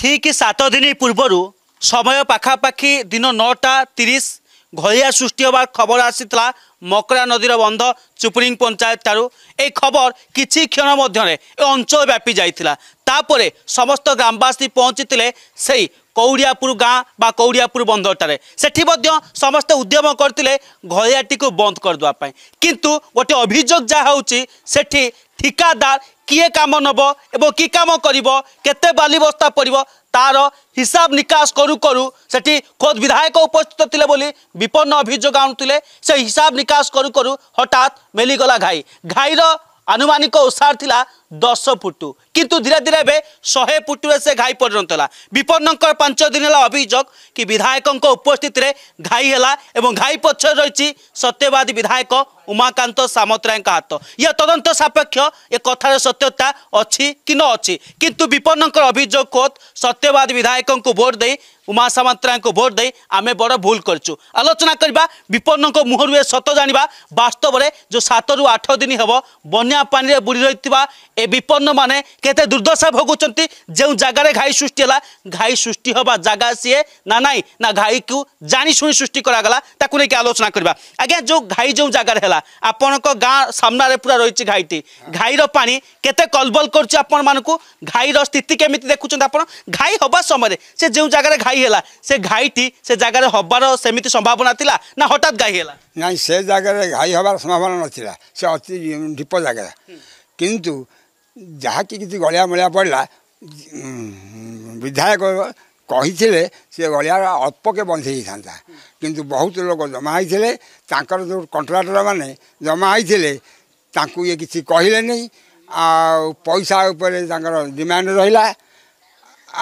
ঠিক সাত দিন পূর্বর সময় পাখাপাখি দিন নটা তিরিশ ঘয়া সৃষ্টি হবার খবর আসিলা মকরা নদীর বন্ধ চুপুরিং পঞ্চায়েত ঠার এই খবর কিছু ক্ষণ মধ্যে এ অঞ্চল ব্যাপি যাই তাপরে সমস্ত গ্রামবাসী পৌঁছিলে সেই কৌড়িয়াপুর গাঁ বা কৌড়িয়াপুর বন্ধটার সেটি মধ্যে সমস্ত উদ্যম করে ঘয়াটি বন্ধ করেদেওয়া কিন্তু গোটে অভিযোগ যা হচ্ছে সেটি ঠিকাদার কিয়ে কাম নব এবং কি কাম করব কেতে বালি বস্তা পড়ব তার হিসাব নিকাশ করু করু সেটি খোদ বিধায়ক উপস্থিত লে বলে বিপন্ন অভিযোগ আনুলে সে হিসাব নিকাশ করু করু হঠাৎ মেলিগলা ঘাই ঘাইর আনুমানিক ওষার লা ফুট কিন্তু ধীরে ধীরে এবে শহে ফুটরে সে ঘাই পরিণত হল বিপন্নকর পাঁচ দিন হল অভিযোগ কি বিধায়ক উপস্থিতি ঘাই হল এবং ঘাই পছরে রয়েছে সত্যবাদী বিধায়ক উমাকান্ত সামন্তরায় হাত ইয়ে তদন্ত সাপেক্ষ এ কথার সত্যতা অছি কি ন অছি কিন্তু বিপন্নকর অভিযোগ খোদ সত্যবাদী বিধায়ক ভোট দিয়ে উমা সামন্তরায় ভোট দিয়ে আমি বড় ভুল করছু আলোচনা করা বিপন্নক মুহরু এ সত জাঁয়া বাস্তবরে যে সাতরু আঠ দিন হব বন্যা পাঁচ বুড়ি রয়েছে এ বিপন্ন মানে କେତେ ଦୁର୍ଦ୍ଦଶା ଭୋଗୁଛନ୍ତି ଯେଉଁ ଜାଗାରେ ଘାଇ ସୃଷ୍ଟି ହେଲା ଘାଇ ସୃଷ୍ଟି ହେବା ଜାଗା ସିଏ ନା ନାହିଁ ନା ଘାଇକୁ ଜାଣି ଶୁଣି ସୃଷ୍ଟି କରାଗଲା ତାକୁ ନେଇକି ଆଲୋଚନା କରିବା ଆଜ୍ଞା ଯେଉଁ ଘାଇ ଯେଉଁ ଜାଗାରେ ହେଲା ଆପଣଙ୍କ ଗାଁ ସାମ୍ନାରେ ପୁରା ରହିଛି ଘାଇଟି ଘାଇର ପାଣି କେତେ କଲବଲ କରୁଛି ଆପଣମାନଙ୍କୁ ଘାଇର ସ୍ଥିତି କେମିତି ଦେଖୁଛନ୍ତି ଆପଣ ଘାଇ ହେବା ସମୟରେ ସେ ଯେଉଁ ଜାଗାରେ ଘାଇ ହେଲା ସେ ଘାଇଟି ସେ ଜାଗାରେ ହେବାର ସେମିତି ସମ୍ଭାବନା ଥିଲା ନା ହଠାତ୍ ଘାଇ ହେଲା ନାଇଁ ସେ ଜାଗାରେ ଘାଇ ହେବାର ସମ୍ଭାବନା ନଥିଲା ସେ ଅତି ଢିପ ଜାଗା କିନ୍ତୁ ଯାହାକି କିଛି ଗଳିଆ ମଳିଆ ପଡ଼ିଲା ବିଧାୟକ କହିଥିଲେ ସେ ଗଳିଆ ଅଳ୍ପକେ ବନ୍ଦ ହେଇଥାନ୍ତା କିନ୍ତୁ ବହୁତ ଲୋକ ଜମା ହେଇଥିଲେ ତାଙ୍କର ଯେଉଁ କଣ୍ଟ୍ରାକ୍ଟରମାନେ ଜମା ହେଇଥିଲେ ତାଙ୍କୁ ଇଏ କିଛି କହିଲେନି ଆଉ ପଇସା ଉପରେ ତାଙ୍କର ଡିମାଣ୍ଡ ରହିଲା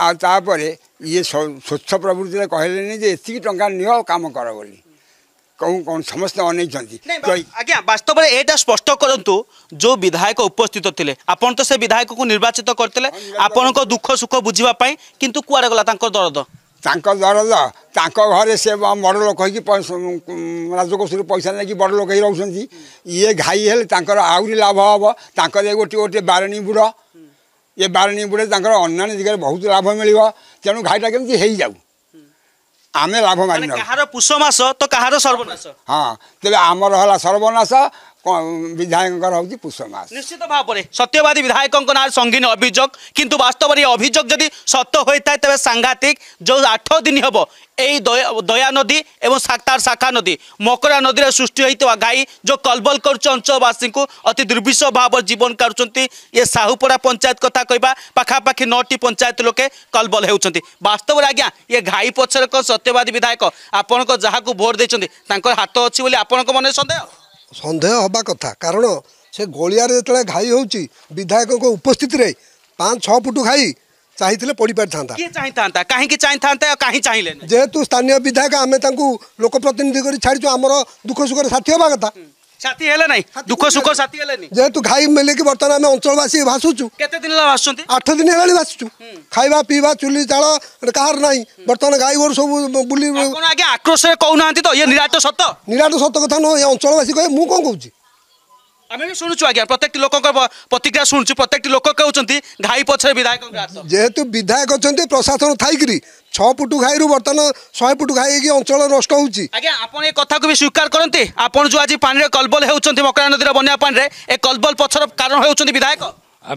ଆଉ ତାପରେ ଇଏ ସ୍ୱଚ୍ଛ ପ୍ରବୃତ୍ତିରେ କହିଲେନି ଯେ ଏତିକି ଟଙ୍କା ନିଅ କାମ କର ବୋଲି କେଉଁ କ'ଣ ସମସ୍ତେ ଅନେଇଛନ୍ତି ଆଜ୍ଞା ବାସ୍ତବରେ ଏଇଟା ସ୍ପଷ୍ଟ କରନ୍ତୁ ଯେଉଁ ବିଧାୟକ ଉପସ୍ଥିତ ଥିଲେ ଆପଣ ତ ସେ ବିଧାୟକକୁ ନିର୍ବାଚିତ କରିଥିଲେ ଆପଣଙ୍କ ଦୁଃଖ ସୁଖ ବୁଝିବା ପାଇଁ କିନ୍ତୁ କୁଆଡ଼େ ଗଲା ତାଙ୍କ ଦରଦ ତାଙ୍କ ଦରଦ ତାଙ୍କ ଘରେ ସେ ବଡ଼ ଲୋକ ହେଇକି ରାଜକୋଷରୁ ପଇସା ନେଇକି ବଡ଼ ଲୋକ ହେଇ ରହୁଛନ୍ତି ଇଏ ଘାଇ ହେଲେ ତାଙ୍କର ଆହୁରି ଲାଭ ହେବ ତାଙ୍କର ଗୋଟିଏ ଗୋଟିଏ ବାରେଣୀ ବୁଡ଼ ଏ ବାରେଣୀ ବୁଡ଼େ ତାଙ୍କର ଅନ୍ୟାନ୍ୟ ଦିଗରେ ବହୁତ ଲାଭ ମିଳିବ ତେଣୁ ଘାଇଟା କେମିତି ହେଇଯାଉ ଆମେ ଲାଭବାନ କାହାର ପୁଷ ମାସ ତ କାହାର ସର୍ବନାଶ ହଁ ତେବେ ଆମର ହେଲା ସର୍ବନାଶ বিধায়কর হচ্ছে পুষ্প মাস নিশ্চিত ভাবে সত্যবাদী বিধায়কঙ্ না সঙ্গীন অভিযোগ কিন্তু বাস্তবরে এই অভিযোগ যদি সত্য হয়ে থাকে তবে সাংঘাতিক যে আঠ দিন হব এই দয়া নদী এবং সাক্তার শাখা নদী মকরা নদীরে সৃষ্টি হয়েছে ঘাই যে কলবল করছে অঞ্চলবাসী অতি দুর্বিষ ভাবে জীবন কাটুচ্ছেন ইয়ে সাহুপড়া পঞ্চায়েত কথা কহা পাখাপাখি নটি পঞ্চায়েত লোকে কলবল হেউছেন বাস্তবরে আজ্ঞা ইয়ে ঘাই পছরে সত্যবাদী বিধায়ক আপনার যাকে ভোট দিয়েছেন তাঁর হাত অছি বলে মনে সন্দেহ ସନ୍ଦେହ ହେବା କଥା କାରଣ ସେ ଗୋଳିଆରେ ଯେତେବେଳେ ଘାଇ ହେଉଛି ବିଧାୟକଙ୍କ ଉପସ୍ଥିତିରେ ପାଞ୍ଚ ଛଅ ଫୁଟ ଘାଇ ଚାହିଁଥିଲେ ପଡ଼ିପାରିଥାନ୍ତା କାହିଁକି ଚାହିଁଥାନ୍ତା କାହିଁ ଚାହିଁଲେ ଯେହେତୁ ସ୍ଥାନୀୟ ବିଧାୟକ ଆମେ ତାଙ୍କୁ ଲୋକ ପ୍ରତିନିଧି କରି ଛାଡ଼ିଛୁ ଆମର ଦୁଃଖ ସୁଖରେ ସାଥି ହେବା କଥା সাথী হেলে নাই দুঃখ সুখ সাথী হেলে যেহেতু খাই মেলিকি বর্তমান আমি অঞ্চলবাসী ভাসুছু কেতে দিন হেলা ভাসুছন্তি 8 দিন হেলা ভাসুছু খাইবা পিবা চুলি চাল কাহার নাই বর্তমান গাই গোর সব বুলি কোন আগে আক্রোশে কও নাহান্তি তো ইয়ে নিরাট সত্য নিরাট সত্য কথা নো এই অঞ্চলবাসী কই মু কোন কউছি আমি বি শুনুছু আজ্ঞা প্রত্যেকটি লোকঙ্কর প্রতিক্রিয়া শুনুছু প্রত্যেকটি লোক কেউছন্তি ঘাই পছরে বিধায়কঙ্কর যেহেতু বিধায়ক অছন্তি প্রশাসন থাইকিরি ଛଅ ଫୁଟ ଘାଇରୁ ବର୍ତ୍ତମାନ ଶହେ ଫୁଟ ଘାଇ ହେଇକି ଅଞ୍ଚଳ ନଷ୍ଟ ହେଉଛି ଆଜ୍ଞା ଆପଣ ଏ କଥାକୁ ବି ସ୍ୱୀକାର କରନ୍ତି ଆପଣ ଯେଉଁ ଆଜି ପାଣିରେ କଲବଲ ହେଉଛନ୍ତି ମକରା ନଦୀର ବନ୍ୟା ପାଣିରେ ଏ କଲବଲ ପଛର କାରଣ ହେଉଛନ୍ତି ବିଧାୟକ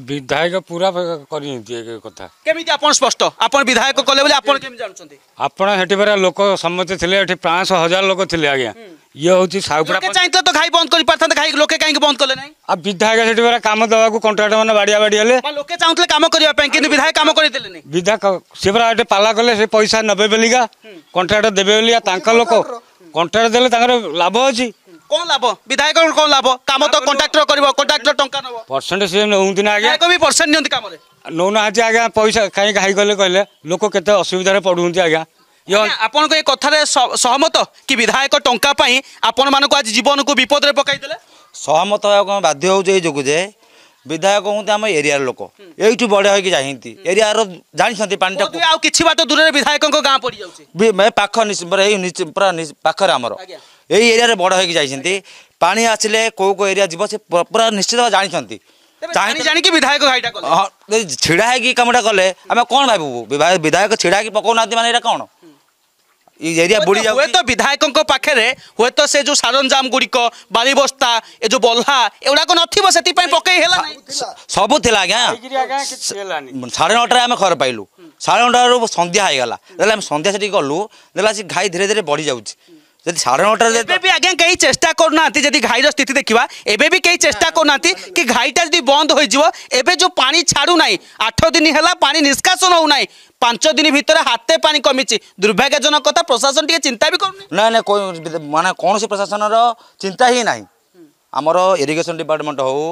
ବିଧାୟକ ପୁରା କରିନିଅନ୍ତି ଏ କଥା କେମିତି ଆପଣ ସ୍ପଷ୍ଟ ଆପଣ ବିଧାୟକ କଲେ ବୋଲି ଆପଣ କେମିତି ଜାଣୁଛନ୍ତି ଆପଣ ସେଠି ପରା ଲୋକ ସମସ୍ତେ ଥିଲେ ଏଠି ପାଞ୍ଚଶହ ହଜାର ଲୋକ ଥିଲେ ଆଜ୍ଞା ଇଏ ହେଉଛି ସାହୁପଡ଼ା ଲୋକେ ଚାହିଁଥିଲେ ତ ଘାଇ ବନ୍ଦ କରିପାରିଥାନ୍ତେ ଘାଇ ଲୋକେ କାହିଁକି ବନ୍ଦ କଲେ ନାହିଁ ଆଉ ବିଧାୟକ ସେଠି ପରା କାମ ଦେବାକୁ କଣ୍ଟ୍ରାକ୍ଟର ମାନେ ବାଡ଼ିଆ ବାଡ଼ି ହେଲେ ଲୋକେ ଚାହୁଁଥିଲେ କାମ କରିବା ପାଇଁ କିନ୍ତୁ ବିଧାୟକ କାମ କରିଦେଲେନି ବିଧାୟକ ସେ ପରା ଏଠି ପାଲା କଲେ ସେ ପଇସା ନେବେ ବୋଲିକା କଣ୍ଟ୍ରାକ୍ଟର ଦେବେ ବୋଲିକା ତାଙ୍କ ଲୋକ କଣ୍ଟ୍ରାକ୍ଟର ଦେଲେ ତାଙ୍କର ଲାଭ ଅଛି କ'ଣ ଲାଭ ବିଧାୟକ କ'ଣ ଲାଭ କାମ ତ କଣ୍ଟ୍ରାକ୍ଟର କରିବ କଣ୍ଟ୍ରାକ୍ଟର ଟଙ୍କା ନେବ ପରସେଣ୍ଟ ସେ ନେଉଛନ୍ତି ନା ଆଜ୍ଞା ବି ପରସେଣ୍ଟ ନିଅନ୍ତି କାମରେ ନେଉନାହାନ୍ତି ଆଜ୍ଞା ପଇସା କାହିଁକି ଘାଇ କଲେ କହିଲେ ଲୋକ କେତେ ଅସୁବିଧାରେ ପଡ଼ୁଛନ୍ତି ଆଜ୍ଞା ଆପଣଙ୍କ ଏ କଥାରେ ସହମତ କି ବିଧାୟକ ଟଙ୍କା ପାଇଁ ଆପଣମାନଙ୍କୁ ଆଜି ଜୀବନକୁ ବିପଦରେ ପକାଇଦେଲେ ସହମତ ହେବାକୁ ବାଧ୍ୟ ହେଉଛୁ ଏଇ ଯୋଗୁଁ ଯେ ବିଧାୟକ ହୁଅନ୍ତି ଆମ ଏରିଆର ଲୋକ ଏଇଠୁ ବଢ଼ିଆ ହୋଇକି ଯାଇଛନ୍ତି ଏରିଆର ଜାଣିଛନ୍ତି ପାଣିଟା ଆଉ କିଛି ବାଟ ଦୂରରେ ବିଧାୟକଙ୍କ ଗାଁ ପଡ଼ିଯାଉଛି ପାଖ ଏଇ ପୁରା ପାଖରେ ଆମର ଏଇ ଏରିଆରେ ବଡ଼ ହୋଇକି ଯାଇଛନ୍ତି ପାଣି ଆସିଲେ କେଉଁ କେଉଁ ଏରିଆ ଯିବ ସେ ପୁରା ନିଶ୍ଚିତ ଜାଣିଛନ୍ତି ଜାଣିକି ବିଧାୟକ ହଁ ଛିଡ଼ା ହେଇକି କାମଟା କଲେ ଆମେ କ'ଣ ଭାବିବୁ ବିଧାୟକ ଛିଡ଼ା ହେଇକି ପକାଉନାହାନ୍ତି ମାନେ ଏଇଟା କ'ଣ ଏରିଆ ବୁଡ଼ି ଯାଉ ହୁଏତ ବିଧାୟକଙ୍କ ପାଖରେ ହୁଏତ ସେ ଯୋଉ ସାରଞ୍ଜାମ ଗୁଡିକ ବାଲିବସ୍ତା ଏ ଯୋଉ ବହ୍ଲା ଏଗୁଡାକ ନଥିବ ସେଥିପାଇଁ ପକେଇ ହେଲା ସବୁ ଥିଲା ଆଜ୍ଞା ସାଢେ ନଅଟାରେ ଆମେ ଘରେ ପାଇଲୁ ସାଢେ ନଅଟାରୁ ସନ୍ଧ୍ୟା ହେଇଗଲା ଦେଲେ ଆମେ ସନ୍ଧ୍ୟା ସେଠି ଗଲୁ ଦେଲା ସେ ଘାଇ ଧୀରେ ଧୀରେ ବଢ଼ିଯାଉଛି ଯଦି ସାଢ଼େ ନଅଟାରେ ଏବେ ବି ଆଜ୍ଞା କେହି ଚେଷ୍ଟା କରୁନାହାନ୍ତି ଯଦି ଘାଇର ସ୍ଥିତି ଦେଖିବା ଏବେ ବି କେହି ଚେଷ୍ଟା କରୁନାହାନ୍ତି କି ଘାଇଟା ଯଦି ବନ୍ଦ ହୋଇଯିବ ଏବେ ଯେଉଁ ପାଣି ଛାଡ଼ୁନାହିଁ ଆଠ ଦିନ ହେଲା ପାଣି ନିଷ୍କାସନ ହେଉନାହିଁ ପାଞ୍ଚ ଦିନ ଭିତରେ ହାତେ ପାଣି କମିଛି ଦୁର୍ଭାଗ୍ୟଜନକ କଥା ପ୍ରଶାସନ ଟିକେ ଚିନ୍ତା ବି କରୁନି ନା ନା ମାନେ କୌଣସି ପ୍ରଶାସନର ଚିନ୍ତା ହିଁ ନାହିଁ ଆମର ଇରିଗେସନ ଡିପାର୍ଟମେଣ୍ଟ ହେଉ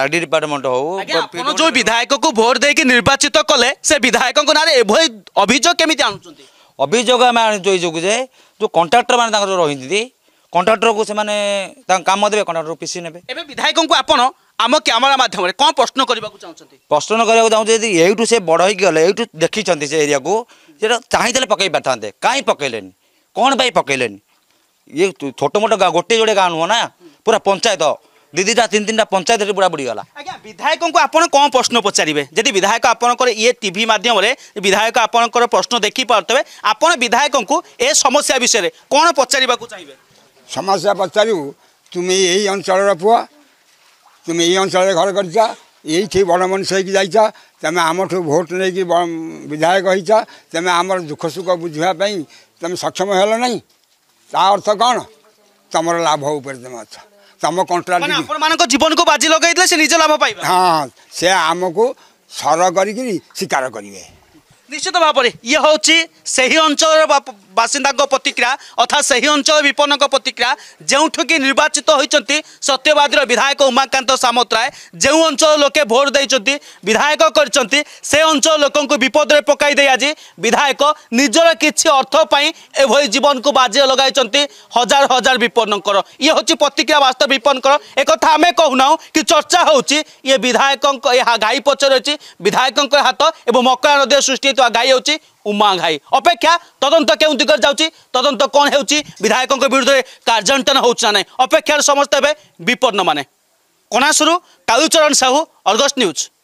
ଆର୍ଡି ଡିପାର୍ଟମେଣ୍ଟ ହଉ ଆପଣ ଯେଉଁ ବିଧାୟକକୁ ଭୋଟ ଦେଇକି ନିର୍ବାଚିତ କଲେ ସେ ବିଧାୟକଙ୍କ ନାଁରେ ଏଭଳି ଅଭିଯୋଗ କେମିତି ଆଣୁଛନ୍ତି অভিযোগ আমি আইতোই জোকু জে যে কন্ট্রাক্টর মানে তাৰ ৰহিন্দি কন্ট্রাক্টৰক সে মানে কাম কৰে কন্ট্রাক্টৰ পিছিনে এবে বিধায়কক আপোন আমা কেমেৰা মাধ্যমৰে কোৱা প্ৰশ্ন কৰিবাকৈ চাওঁচନ୍ତି প্ৰশ্ন কৰিবো যাওঁ যে এটো সে বড় হৈ গলে এটো দেখিছান্তি সেই এৰিয়াক চাইতে পকাই পতাঁদে কাই পকাই লেন কোন বাই পকাই লেন এটো সটোটো মট গটে জোড়ে গাণ ন না पुरा পঞ্চায়ত দিদিটা তিন তিনটা পঞ্চায়েত পুরা বুড়িগলা আজ্ঞা বিধায়ক আপনার কম প্রশ্ন পচারে যদি বিধায়ক আপনার ইয়ে টিভি মাধ্যমে বিধায়ক আপনার প্রশ্ন দেখি দেখিপারে আপনার বিধায়ক এ সমস্যা বিষয়ে কম পচারা চাইবে সমস্যা পচার তুমি এই অঞ্চলের পুয়া তুমি এই অঞ্চলের ঘর করছ এইটি বড় মানুষ হয়েকি যাইছ তুমি আমঠু ভোট নেই বিধায়ক হয়েছ তুমি আমার দুঃখ সুখ বুঝবা তুমি সক্ষম হল না তা অর্থ কম তোমার লাভ উপরে তুমি অছ ତମ କଣ୍ଟ୍ରାକ୍ଟ ଆପଣମାନଙ୍କ ଜୀବନକୁ ବାଜି ଲଗାଇଥିଲେ ସେ ନିଜ ଲାଭ ପାଇବେ ହଁ ସେ ଆମକୁ ସର କରିକିରି ଶିକାର କରିବେ ନିଶ୍ଚିତ ଭାବରେ ଇଏ ହେଉଛି ସେହି ଅଞ୍ଚଳର বাসিন্দাঙ্ক প্রতিক্রিয়া অর্থাৎ সেই অঞ্চল বিপন্ন প্রতিক্রিয়া যেউঠিকি নির্বাচিত হয়েছেন সত্যবাদীর বিধায়ক উমাকান্ত সামতরায় যে অঞ্চল লোকে ভোট দিয়েছেন বিধায়ক করেছেন সে অঞ্চল লোক বিপদে পকাই দিয়ে আজ বিধায়ক নিজের কিছু অর্থপ্রাই এভাবে জীবনকে বাজি লগাইছেন হাজার হাজার বিপন্নকর ইয়ে হচ্ছে প্রতিক্রিয়া বাস্তব বিপন্নকর একথা আমি কু না কি চর্চা হচ্ছে ইয়ে বিধায়ক গাই পচে রয়েছে বিধায়ক হাত এবং মকরা নদী সৃষ্টি হয়ে গাই হচ্ছে ଉମା ଘାଇ ଅପେକ୍ଷା ତଦନ୍ତ କେଉଁ ଦିଗରେ ଯାଉଛି ତଦନ୍ତ କ'ଣ ହେଉଛି ବିଧାୟକଙ୍କ ବିରୁଦ୍ଧରେ କାର୍ଯ୍ୟାନୁଷ୍ଠାନ ହେଉଛି ନା ନାହିଁ ଅପେକ୍ଷାରେ ସମସ୍ତେ ଏବେ ବିପନ୍ନ ମାନେ କଣାସୁରୁ କାଳୁଚରଣ ସାହୁ ଅର୍ଗସ୍ ନ୍ୟୁଜ୍